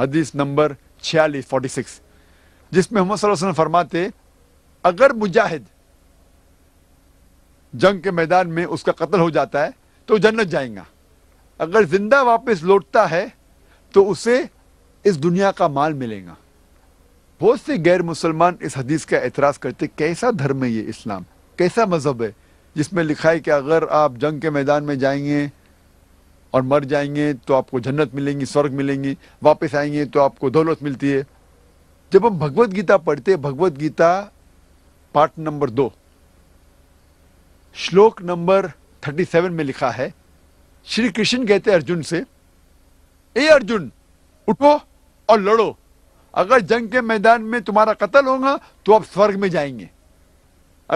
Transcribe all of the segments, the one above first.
हदीस नंबर छियालीस forty six जिसमें मोहम्मद फरमाते अगर मुजाहिद जंग के मैदान में उसका कत्ल हो जाता है तो जन्नत जाएगा अगर जिंदा वापस लौटता है तो उसे इस दुनिया का माल मिलेगा बहुत से गैर मुसलमान इस हदीस का एतराज़ करते कैसा धर्म है ये इस्लाम कैसा मज़हब है जिसमें लिखा है कि अगर आप जंग के मैदान में जाएंगे और मर जाएंगे तो आपको जन्नत मिलेंगी स्वर्ग मिलेंगी वापस आएंगे तो आपको दौलत मिलती है जब हम भगवत गीता पढ़ते भगवत गीता पार्ट नंबर दो श्लोक नंबर थर्टी सेवन में लिखा है श्री कृष्ण कहते अर्जुन से ए अर्जुन उठो और लड़ो अगर जंग के मैदान में तुम्हारा कत्ल होगा तो आप स्वर्ग में जाएंगे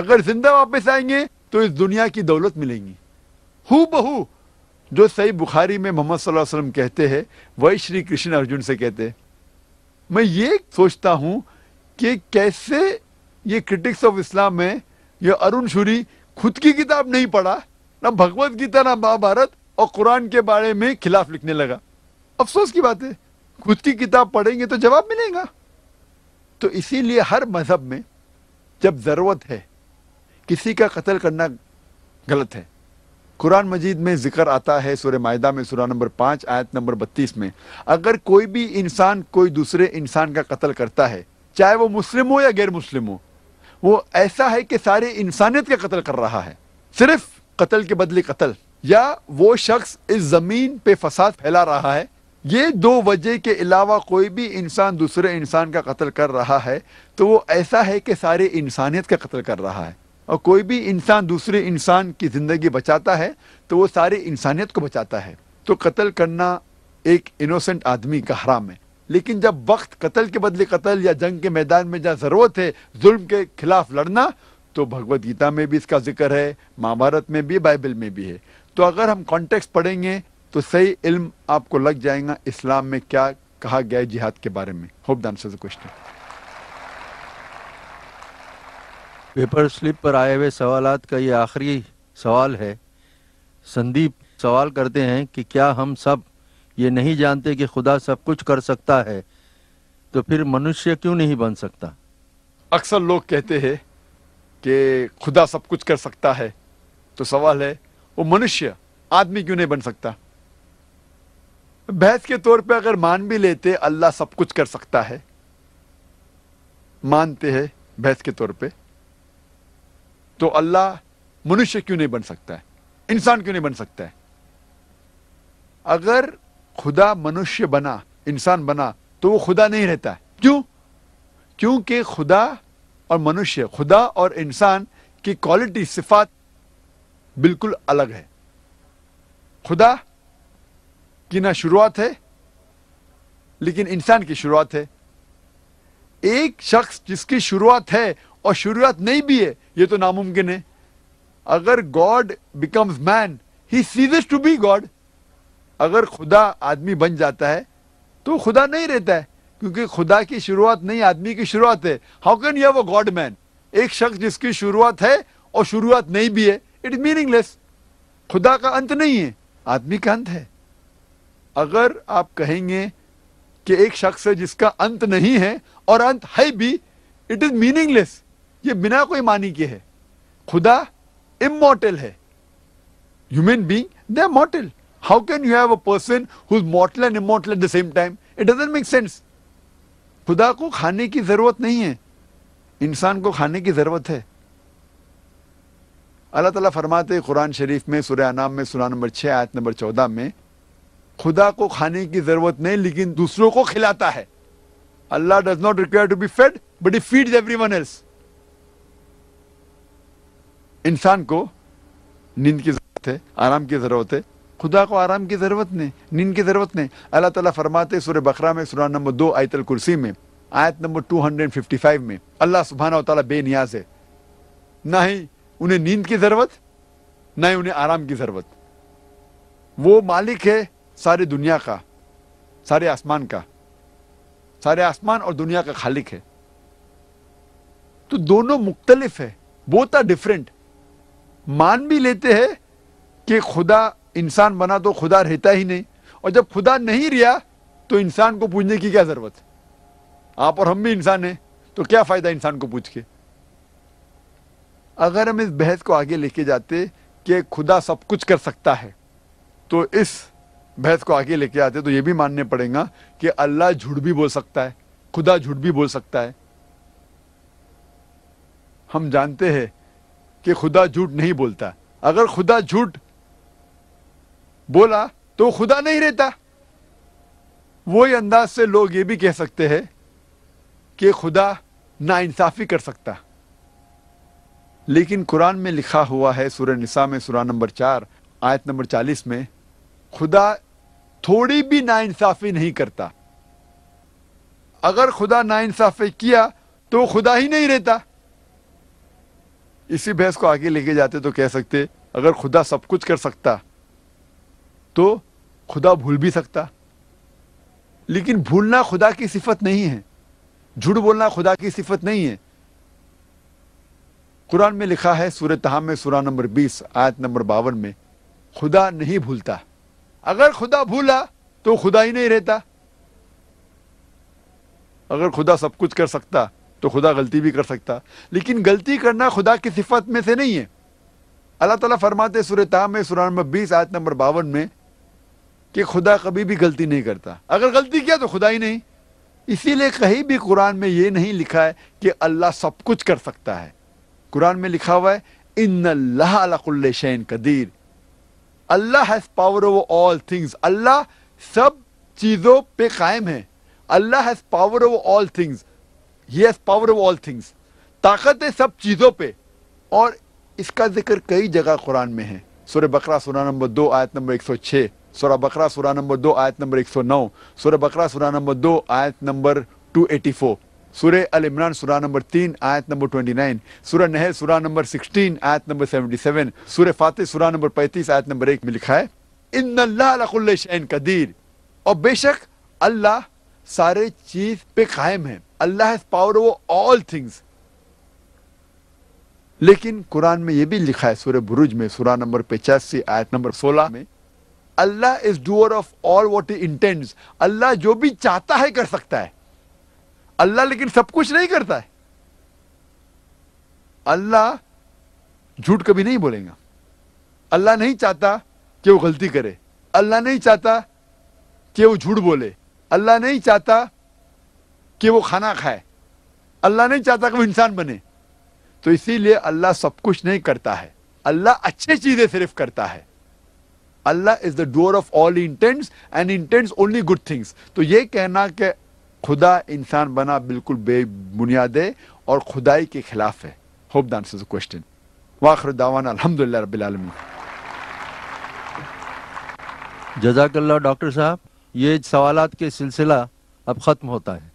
अगर जिंदा वापस आएंगे तो इस दुनिया की दौलत मिलेंगी हु बहू जो सही बुखारी में मोहम्मद सल्लल्लाहु अलैहि वसल्लम कहते हैं वही श्री कृष्ण अर्जुन से कहते हैं मैं ये सोचता हूँ कि कैसे ये क्रिटिक्स ऑफ इस्लाम में ये अरुण शुरी खुद की किताब नहीं पढ़ा ना भगवत गीता ना महाभारत और कुरान के बारे में खिलाफ लिखने लगा अफसोस की बात है खुद की किताब पढ़ेंगे तो जवाब मिलेगा तो इसीलिए हर मजहब में जब ज़रूरत है किसी का कत्ल करना गलत है कुरान मजीद में जिक्र आता है सुर माहा में सूर्य नंबर पाँच आयत नंबर बत्तीस में अगर कोई भी इंसान कोई दूसरे इंसान का कत्ल करता है चाहे वो मुस्लिम हो या गैर मुस्लिम हो वो ऐसा है कि सारे इंसानियत का कत्ल कर रहा है सिर्फ कत्ल के बदले कत्ल या वो शख्स इस ज़मीन पे फसाद फैला रहा है ये दो वजह के अलावा कोई भी इंसान दूसरे इंसान का कत्ल कर रहा है तो वो ऐसा है कि सारे इंसानियत का कत्ल कर रहा है और कोई भी इंसान दूसरे इंसान की ज़िंदगी बचाता है तो वो सारी इंसानियत को बचाता है तो कत्ल करना एक इनोसेंट आदमी का हराम है लेकिन जब वक्त कत्ल के बदले कत्ल या जंग के मैदान में जहाँ ज़रूरत है जुल्म के खिलाफ लड़ना तो भगवत गीता में भी इसका जिक्र है महाभारत में भी बाइबल में भी है तो अगर हम कॉन्टेक्स्ट पढ़ेंगे तो सही इल्म आपको लग जाएगा इस्लाम में क्या कहा गया जिहाद के बारे में hope the question paper slip पर आए हुए सवाल का ये आखिरी सवाल है संदीप सवाल करते हैं कि क्या हम सब ये नहीं जानते कि खुदा सब कुछ कर सकता है तो फिर मनुष्य क्यों नहीं बन सकता अक्सर लोग कहते हैं कि खुदा सब कुछ कर सकता है तो सवाल है वो मनुष्य आदमी क्यों नहीं बन सकता बहस के तौर पे अगर मान भी लेते अल्लाह सब कुछ कर सकता है मानते हैं बहस के तौर पे तो अल्लाह मनुष्य क्यों नहीं बन सकता है इंसान क्यों नहीं बन सकता है अगर खुदा मनुष्य बना इंसान बना तो वो खुदा नहीं रहता है क्यों क्योंकि खुदा और मनुष्य खुदा और इंसान की क्वालिटी सिफात बिल्कुल अलग है खुदा की ना शुरुआत है लेकिन इंसान की शुरुआत है एक शख्स जिसकी शुरुआत है और शुरुआत नहीं भी है ये तो नामुमकिन है अगर God becomes man he ceases to be God अगर खुदा आदमी बन जाता है तो खुदा नहीं रहता है क्योंकि खुदा की शुरुआत नहीं आदमी की शुरुआत है how can you have a God man एक शख्स जिसकी शुरुआत है और शुरुआत नहीं भी है इट मीनिंगलेस खुदा का अंत नहीं है आदमी का अंत है अगर आप कहेंगे कि एक शख्स है जिसका अंत नहीं है और अंत है भी इट इज मीनिंगलेस ये बिना कोई मानी के है खुदा इमोटल है human being they mortal how can you have a person who is mortal and immortal at the same time it doesn't make sense खुदा को खाने की जरूरत नहीं है इंसान को खाने की जरूरत है अल्लाह ताला फरमाते कुरान शरीफ में सुरह नाम में सुरह नंबर छः आयत नंबर चौदह में खुदा को खाने की जरूरत नहीं लेकिन दूसरों को खिलाता है Allah does not require to be fed but he feed everyone else इंसान को नींद की ज़रूरत है आराम की ज़रूरत है खुदा को आराम की ज़रूरत नहीं नींद की ज़रूरत नहीं अल्लाह ताला फरमाते सुर बकरा में सूर्य नंबर दो आयतल कुर्सी में आयत नंबर 255 में अल्लाह सुबहाना तला बेनियाज है ना ही उन्हें नींद की ज़रूरत ना ही उन्हें आराम की ज़रूरत वो मालिक है सारी दुनिया का सारे आसमान का सारे आसमान और दुनिया का खालिक है तो दोनों मुख्तलिफ है बोथ आर डिफरेंट मान भी लेते हैं कि खुदा इंसान बना तो खुदा रहता ही नहीं और जब खुदा नहीं रिया तो इंसान को पूछने की क्या ज़रूरत आप और हम भी इंसान हैं तो क्या फ़ायदा इंसान को पूछ के अगर हम इस बहस को आगे लेके जाते कि खुदा सब कुछ कर सकता है तो इस बहस को आगे लेके आते तो ये भी मानने पड़ेगा कि अल्लाह झूठ भी बोल सकता है खुदा झूठ भी बोल सकता है हम जानते हैं कि खुदा झूठ नहीं बोलता अगर खुदा झूठ बोला तो खुदा नहीं रहता वही अंदाज से लोग ये भी कह सकते हैं कि खुदा नाइंसाफ़ी कर सकता लेकिन कुरान में लिखा हुआ है सूर्य निसा में सूरा नंबर चार आयत नंबर चालीस में खुदा थोड़ी भी नाइंसाफ़ी नहीं करता अगर खुदा नाइंसाफ़ी किया तो खुदा ही नहीं रहता इसी बहस को आगे लेके जाते तो कह सकते अगर खुदा सब कुछ कर सकता तो खुदा भूल भी सकता लेकिन भूलना खुदा की सिफत नहीं है झूठ बोलना खुदा की सिफत नहीं है कुरान में लिखा है सूर्य तहाम में सूरा नंबर 20 आयत नंबर बावन में खुदा नहीं भूलता अगर खुदा भूला तो खुदा ही नहीं रहता अगर खुदा सब कुछ कर सकता तो खुदा गलती भी कर सकता लेकिन गलती करना खुदा की सिफत में से नहीं है अल्लाह ताला फरमाते सुर ताम में सुरान में बीस आयत नंबर बावन में कि खुदा कभी भी गलती नहीं करता अगर गलती किया तो खुदा ही नहीं इसीलिए कहीं भी कुरान में ये नहीं लिखा है कि अल्लाह सब कुछ कर सकता है कुरान में लिखा हुआ है इन अल्लाह शैन कदीर Allah has power over all things अल्लाह सब चीज़ों पे कायम है Allah has power over all things he has power of all things ताकत है सब चीज़ों पे और इसका जिक्र कई जगह कुरान में है सुर बकरा सुरा नंबर दो आयत नंबर एक सौ छह सुरा बकरा सुरा नंबर दो आयत नंबर एक सौ नौ सुर बकरा सुरा नंबर दो आयत नंबर टू एटी फोर सुर अल इमरान सुरा नंबर तीन आयत नंबर ट्वेंटी नाइन सुर नहर सुरा नंबर सिक्सटीन आयत नंबर सेवेंटी सेवन सुर फातिह सुरा नंबर पैंतीस आयत नंबर एक में लिखा है इन शैन कदीर और बेशक अल्लाह सारे चीज पे कायम है Allah has power over all things लेकिन कुरान में ये भी लिखा है सूर्य बुरुज में सूरा नंबर पचासी आयत नंबर सोलह में Allah is doer of all what he intends अल्लाह जो भी चाहता है कर सकता है अल्लाह लेकिन सब कुछ नहीं करता है अल्लाह झूठ कभी नहीं बोलेगा अल्लाह नहीं चाहता कि वो गलती करे अल्लाह नहीं चाहता कि वो झूठ बोले अल्लाह नहीं चाहता कि वो खाना खाए अल्लाह नहीं चाहता कि वो इंसान बने तो इसीलिए अल्लाह सब कुछ नहीं करता है अल्लाह अच्छी चीज़ें सिर्फ करता है Allah is the doer of all intents and intents only good things तो ये कहना कि खुदा इंसान बना बिल्कुल बेबुनियाद है और खुदाई के खिलाफ है होप दान क्वेश्चन वाखर दावान अलहमदिल्ला रबालमी जजाकल्ला डॉक्टर साहब ये सवालत के सिलसिला अब ख़त्म होता है